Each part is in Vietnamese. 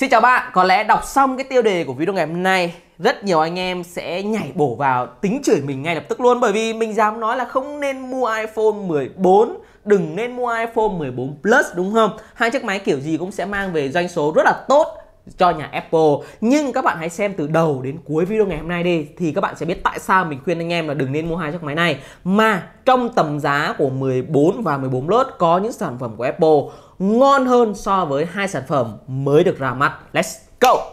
Xin chào bạn, có lẽ đọc xong cái tiêu đề của video ngày hôm nay Rất nhiều anh em sẽ nhảy bổ vào tính chửi mình ngay lập tức luôn Bởi vì mình dám nói là không nên mua iPhone 14 Đừng nên mua iPhone 14 Plus đúng không? Hai chiếc máy kiểu gì cũng sẽ mang về doanh số rất là tốt cho nhà Apple nhưng các bạn hãy xem từ đầu đến cuối video ngày hôm nay đi thì các bạn sẽ biết tại sao mình khuyên anh em là đừng nên mua hai chiếc máy này mà trong tầm giá của 14 và 14 lốt có những sản phẩm của Apple ngon hơn so với hai sản phẩm mới được ra mắt let's go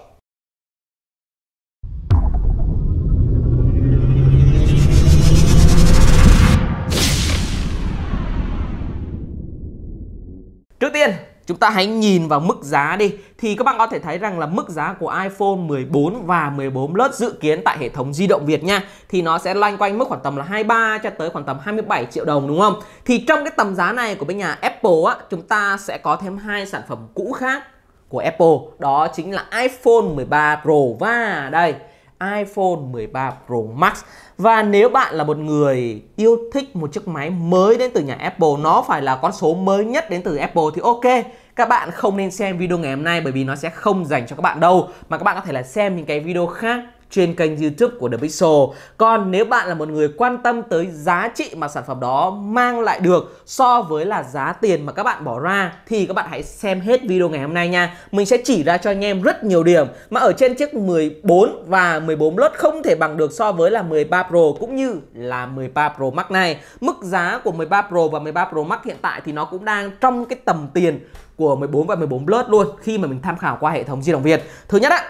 Trước tiên Chúng ta hãy nhìn vào mức giá đi Thì các bạn có thể thấy rằng là mức giá của iPhone 14 và 14 Plus dự kiến tại hệ thống di động Việt nha Thì nó sẽ loanh quanh mức khoảng tầm là 23 cho tới khoảng tầm 27 triệu đồng đúng không? Thì trong cái tầm giá này của bên nhà Apple á Chúng ta sẽ có thêm hai sản phẩm cũ khác của Apple Đó chính là iPhone 13 Pro và đây iPhone 13 Pro Max và nếu bạn là một người yêu thích một chiếc máy mới đến từ nhà Apple nó phải là con số mới nhất đến từ Apple thì ok các bạn không nên xem video ngày hôm nay bởi vì nó sẽ không dành cho các bạn đâu mà các bạn có thể là xem những cái video khác trên kênh YouTube của The Pixel. Còn nếu bạn là một người quan tâm tới giá trị mà sản phẩm đó mang lại được so với là giá tiền mà các bạn bỏ ra thì các bạn hãy xem hết video ngày hôm nay nha. Mình sẽ chỉ ra cho anh em rất nhiều điểm mà ở trên chiếc 14 và 14 Plus không thể bằng được so với là 13 Pro cũng như là 13 Pro Max này. Mức giá của 13 Pro và 13 Pro Max hiện tại thì nó cũng đang trong cái tầm tiền của 14 và 14 Plus luôn khi mà mình tham khảo qua hệ thống di động Việt. Thứ nhất ạ,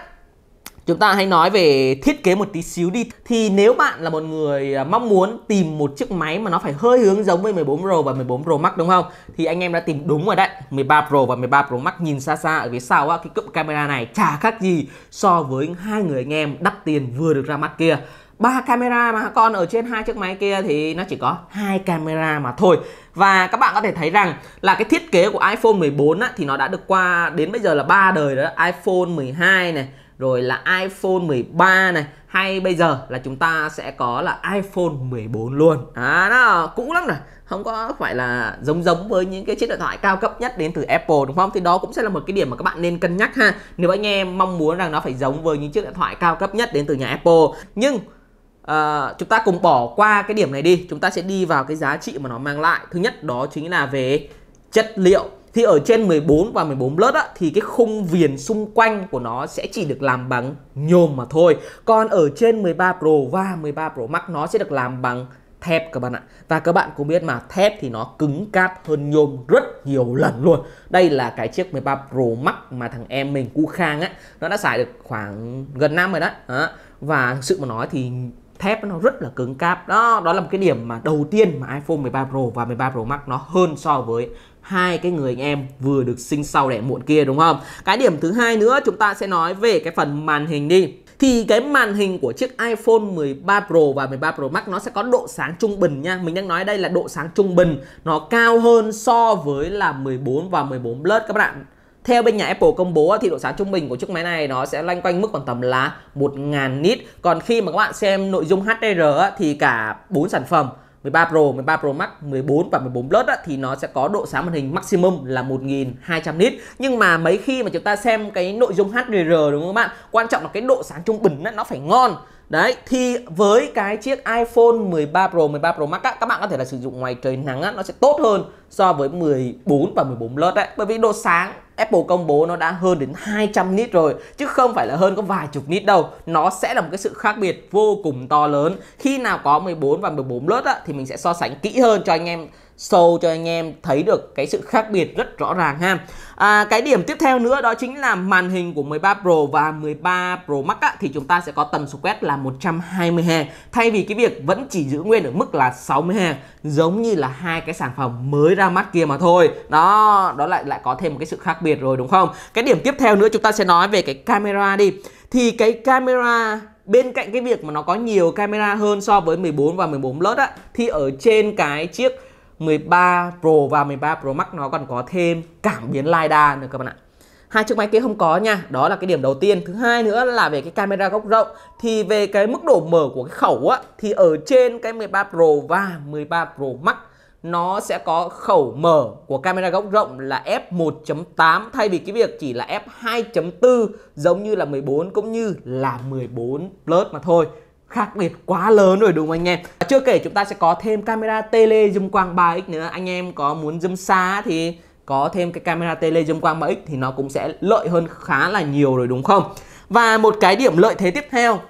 Chúng ta hãy nói về thiết kế một tí xíu đi Thì nếu bạn là một người à, mong muốn tìm một chiếc máy mà nó phải hơi hướng giống với 14 Pro và 14 Pro Max đúng không? Thì anh em đã tìm đúng rồi đấy 13 Pro và 13 Pro Max nhìn xa xa ở phía sau á, cái cụm camera này chả khác gì so với hai người anh em đắt tiền vừa được ra mắt kia ba camera mà con ở trên hai chiếc máy kia thì nó chỉ có hai camera mà thôi và các bạn có thể thấy rằng là cái thiết kế của iPhone 14 á, thì nó đã được qua đến bây giờ là ba đời đó iPhone 12 này rồi là iPhone 13 này hay bây giờ là chúng ta sẽ có là iPhone 14 luôn à nó cũ lắm rồi không có phải là giống giống với những cái chiếc điện thoại cao cấp nhất đến từ Apple đúng không thì đó cũng sẽ là một cái điểm mà các bạn nên cân nhắc ha nếu anh em mong muốn rằng nó phải giống với những chiếc điện thoại cao cấp nhất đến từ nhà Apple nhưng À, chúng ta cùng bỏ qua cái điểm này đi chúng ta sẽ đi vào cái giá trị mà nó mang lại thứ nhất đó chính là về chất liệu thì ở trên 14 và 14 plus á, thì cái khung viền xung quanh của nó sẽ chỉ được làm bằng nhôm mà thôi còn ở trên 13 Pro và 13 Pro Max nó sẽ được làm bằng thép các bạn ạ Và các bạn cũng biết mà thép thì nó cứng cáp hơn nhôm rất nhiều lần luôn Đây là cái chiếc 13 Pro Max mà thằng em mình Cu Khang á Nó đã xài được khoảng gần năm rồi đó, đó. Và sự mà nói thì thép nó rất là cứng cáp đó đó là một cái điểm mà đầu tiên mà iPhone 13 Pro và 13 Pro Max nó hơn so với hai cái người anh em vừa được sinh sau đẻ muộn kia đúng không cái điểm thứ hai nữa chúng ta sẽ nói về cái phần màn hình đi thì cái màn hình của chiếc iPhone 13 Pro và 13 Pro Max nó sẽ có độ sáng trung bình nha. Mình đang nói đây là độ sáng trung bình, nó cao hơn so với là 14 và 14 Plus các bạn theo bên nhà Apple công bố thì độ sáng trung bình của chiếc máy này nó sẽ loanh quanh mức khoảng tầm là 1.000 nit. Còn khi mà các bạn xem nội dung HDR thì cả bốn sản phẩm 13 Pro, 13 Pro Max, 14 và 14 Plus á, thì nó sẽ có độ sáng màn hình maximum là 1.200 nit. Nhưng mà mấy khi mà chúng ta xem cái nội dung HDR đúng không các bạn? Quan trọng là cái độ sáng trung bình á, nó phải ngon. Đấy thì với cái chiếc iPhone 13 Pro, 13 Pro Max á, các bạn có thể là sử dụng ngoài trời nắng á, nó sẽ tốt hơn so với 14 và 14 Plus đấy. Bởi vì độ sáng Apple công bố nó đã hơn đến 200 nit rồi chứ không phải là hơn có vài chục nit đâu. Nó sẽ là một cái sự khác biệt vô cùng to lớn. Khi nào có 14 và 14 Plus á, thì mình sẽ so sánh kỹ hơn cho anh em sâu cho anh em thấy được cái sự khác biệt rất rõ ràng ha à, cái điểm tiếp theo nữa đó chính là màn hình của 13 Pro và 13 Pro Max á, thì chúng ta sẽ có tần số quét là 120 Hz thay vì cái việc vẫn chỉ giữ nguyên ở mức là 60 Hz giống như là hai cái sản phẩm mới ra mắt kia mà thôi đó đó lại lại có thêm một cái sự khác biệt rồi đúng không cái điểm tiếp theo nữa chúng ta sẽ nói về cái camera đi thì cái camera bên cạnh cái việc mà nó có nhiều camera hơn so với 14 và 14 Plus á thì ở trên cái chiếc 13 Pro và 13 Pro Max nó còn có thêm cảm biến lidar nữa các bạn ạ hai chiếc máy kia không có nha đó là cái điểm đầu tiên thứ hai nữa là về cái camera góc rộng thì về cái mức độ mở của cái khẩu á thì ở trên cái 13 Pro và 13 Pro Max nó sẽ có khẩu mở của camera góc rộng là f1.8 thay vì cái việc chỉ là f2.4 giống như là 14 cũng như là 14 Plus mà thôi khác biệt quá lớn rồi đúng không anh em Chưa kể chúng ta sẽ có thêm camera tele zoom quang 3x nữa Anh em có muốn zoom xa thì có thêm cái camera tele zoom quang 3x thì nó cũng sẽ lợi hơn khá là nhiều rồi đúng không Và một cái điểm lợi thế tiếp theo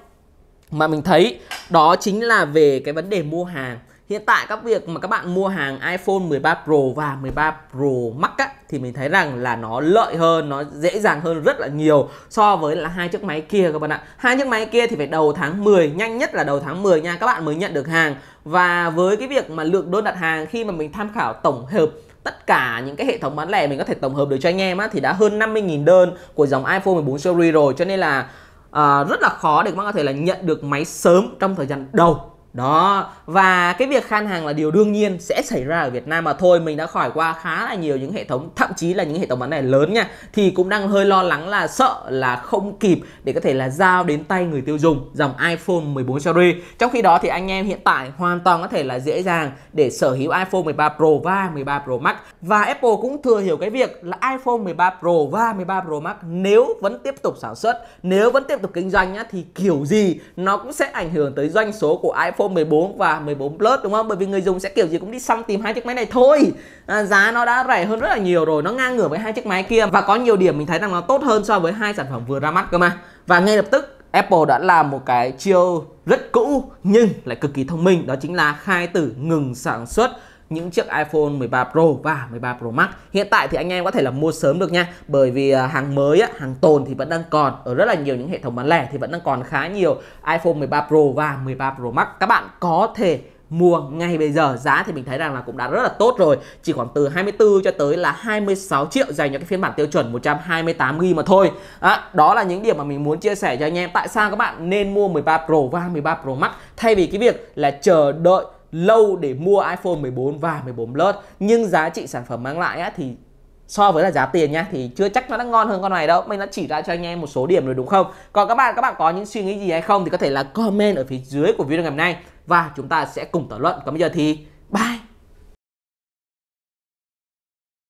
mà mình thấy đó chính là về cái vấn đề mua hàng hiện tại các việc mà các bạn mua hàng iPhone 13 Pro và 13 Pro Max á, thì mình thấy rằng là nó lợi hơn nó dễ dàng hơn rất là nhiều so với là hai chiếc máy kia các bạn ạ hai chiếc máy kia thì phải đầu tháng 10 nhanh nhất là đầu tháng 10 nha các bạn mới nhận được hàng và với cái việc mà lượng đơn đặt hàng khi mà mình tham khảo tổng hợp tất cả những cái hệ thống bán lẻ mình có thể tổng hợp được cho anh em á thì đã hơn 50.000 đơn của dòng iPhone 14 series rồi cho nên là uh, rất là khó để các bạn có thể là nhận được máy sớm trong thời gian đầu đó và cái việc khan hàng là điều đương nhiên sẽ xảy ra ở Việt Nam mà thôi mình đã khỏi qua khá là nhiều những hệ thống thậm chí là những hệ thống bán lẻ lớn nha thì cũng đang hơi lo lắng là sợ là không kịp để có thể là giao đến tay người tiêu dùng dòng iPhone 14 series trong khi đó thì anh em hiện tại hoàn toàn có thể là dễ dàng để sở hữu iPhone 13 Pro và 13 Pro Max và Apple cũng thừa hiểu cái việc là iPhone 13 Pro và 13 Pro Max nếu vẫn tiếp tục sản xuất nếu vẫn tiếp tục kinh doanh nhá thì kiểu gì nó cũng sẽ ảnh hưởng tới doanh số của iPhone iPhone 14 và 14 Plus đúng không? Bởi vì người dùng sẽ kiểu gì cũng đi săn tìm hai chiếc máy này thôi. À, giá nó đã rẻ hơn rất là nhiều rồi, nó ngang ngửa với hai chiếc máy kia và có nhiều điểm mình thấy rằng nó tốt hơn so với hai sản phẩm vừa ra mắt cơ mà. Và ngay lập tức Apple đã làm một cái chiêu rất cũ nhưng lại cực kỳ thông minh đó chính là khai tử ngừng sản xuất những chiếc iPhone 13 Pro và 13 Pro Max. Hiện tại thì anh em có thể là mua sớm được nha, bởi vì à, hàng mới á, hàng tồn thì vẫn đang còn ở rất là nhiều những hệ thống bán lẻ thì vẫn đang còn khá nhiều iPhone 13 Pro và 13 Pro Max. Các bạn có thể mua ngay bây giờ giá thì mình thấy rằng là cũng đã rất là tốt rồi chỉ khoảng từ 24 cho tới là 26 triệu dành cho cái phiên bản tiêu chuẩn 128 GB mà thôi à, đó là những điểm mà mình muốn chia sẻ cho anh em tại sao các bạn nên mua 13 Pro và 13 Pro Max thay vì cái việc là chờ đợi lâu để mua iPhone 14 và 14 Plus nhưng giá trị sản phẩm mang lại á, thì so với là giá tiền nha thì chưa chắc nó đã ngon hơn con này đâu mình đã chỉ ra cho anh em một số điểm rồi đúng không còn các bạn các bạn có những suy nghĩ gì hay không thì có thể là comment ở phía dưới của video ngày hôm nay và chúng ta sẽ cùng thảo luận còn bây giờ thì bye